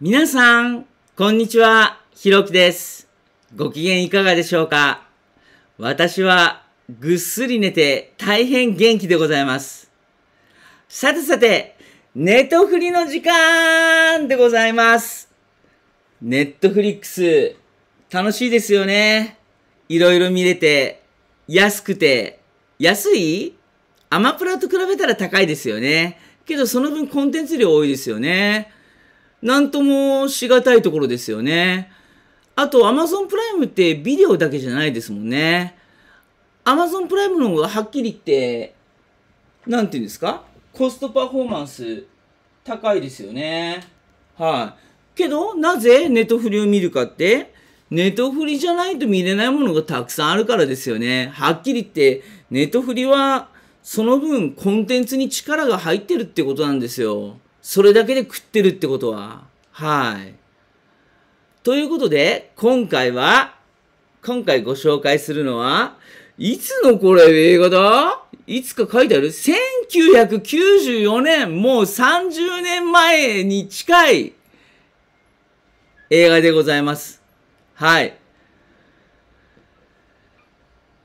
皆さん、こんにちは。ひろきです。ご機嫌いかがでしょうか私はぐっすり寝て大変元気でございます。さてさて、ネットフリの時間でございます。ネットフリックス、楽しいですよね。いろいろ見れて、安くて、安いアマプラと比べたら高いですよね。けどその分コンテンツ量多いですよね。何ともしがたいところですよね。あと、Amazon プライムってビデオだけじゃないですもんね。Amazon プライムの方がはっきり言って、なんて言うんですかコストパフォーマンス高いですよね。はい。けど、なぜネトフリを見るかって、ネトフリじゃないと見れないものがたくさんあるからですよね。はっきり言って、ネトフリはその分コンテンツに力が入ってるってことなんですよ。それだけで食ってるってことは。はい。ということで、今回は、今回ご紹介するのは、いつのこれ映画だいつか書いてある ?1994 年、もう30年前に近い映画でございます。はい。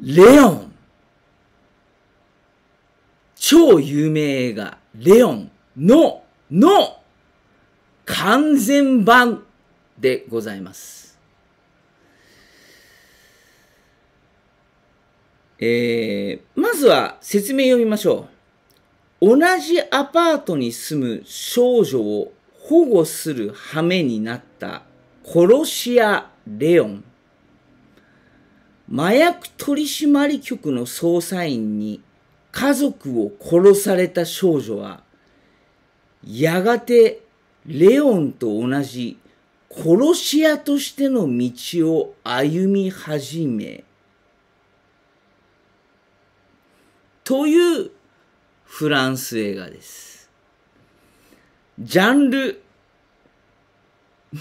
レオン。超有名映画、レオンのの完全版でございます。えー、まずは説明読みましょう。同じアパートに住む少女を保護する羽目になった殺し屋レオン。麻薬取締局の捜査員に家族を殺された少女はやがてレオンと同じ殺し屋としての道を歩み始め、というフランス映画です。ジャンル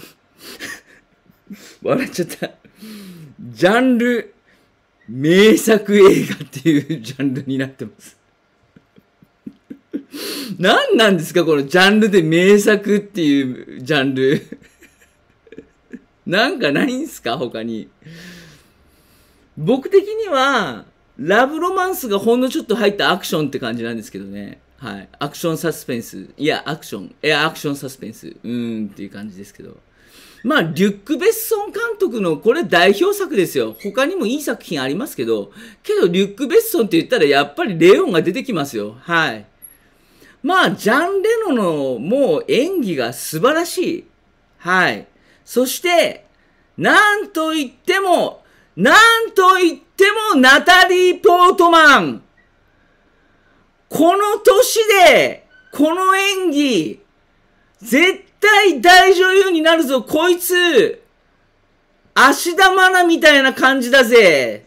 笑っちゃった。ジャンル、名作映画っていうジャンルになってます。何なんですかこのジャンルで名作っていうジャンル。なんかないんすか他に。僕的には、ラブロマンスがほんのちょっと入ったアクションって感じなんですけどね。はい。アクションサスペンス。いや、アクション。いや、アクションサスペンス。うーんっていう感じですけど。まあ、リュック・ベッソン監督のこれ代表作ですよ。他にもいい作品ありますけど、けどリュック・ベッソンって言ったらやっぱりレオンが出てきますよ。はい。まあ、ジャン・レノのもう演技が素晴らしい。はい。そして、なんと言っても、なんと言ってもナタリー・ポートマンこの年で、この演技、絶対大女優になるぞ、こいつ芦田愛菜みたいな感じだぜ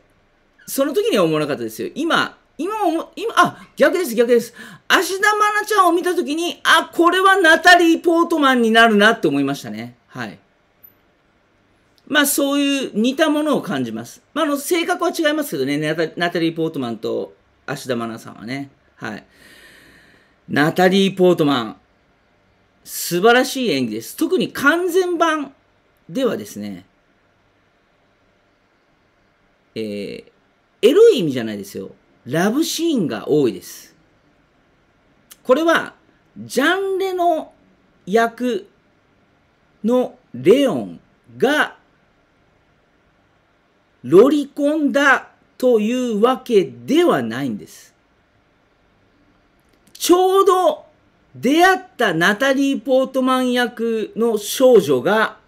その時には思わなかったですよ。今、今も、今、あ、逆です、逆です。芦田愛菜ちゃんを見たときに、あ、これはナタリー・ポートマンになるなって思いましたね。はい。まあ、そういう似たものを感じます。まあ、あの、性格は違いますけどね、ナタリー・ポートマンと芦田愛菜さんはね。はい。ナタリー・ポートマン、素晴らしい演技です。特に完全版ではですね、えー、エロい意味じゃないですよ。ラブシーンが多いです。これは、ジャンレの役のレオンがロリコンだというわけではないんです。ちょうど出会ったナタリー・ポートマン役の少女が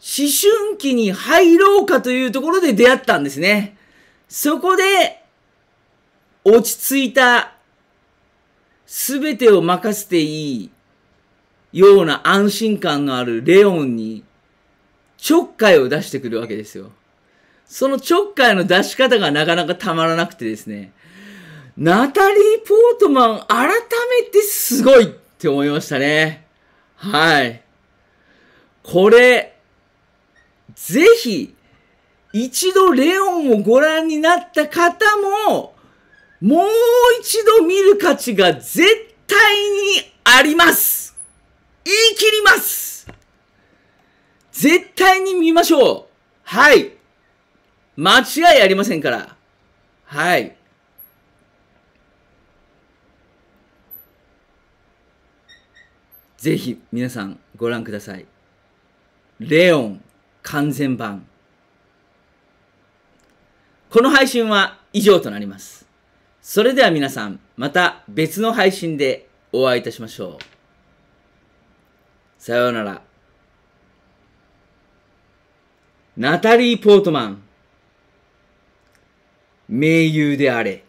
思春期に入ろうかというところで出会ったんですね。そこで、落ち着いた、すべてを任せていい、ような安心感のあるレオンに、ちょっかいを出してくるわけですよ。そのちょっかいの出し方がなかなかたまらなくてですね、ナタリー・ポートマン改めてすごいって思いましたね。はい。これ、ぜひ、一度レオンをご覧になった方も、もう一度見る価値が絶対にあります言い切ります絶対に見ましょうはい間違いありませんから。はい。ぜひ皆さんご覧ください。レオン完全版。この配信は以上となります。それでは皆さん、また別の配信でお会いいたしましょう。さようなら。ナタリー・ポートマン、名優であれ。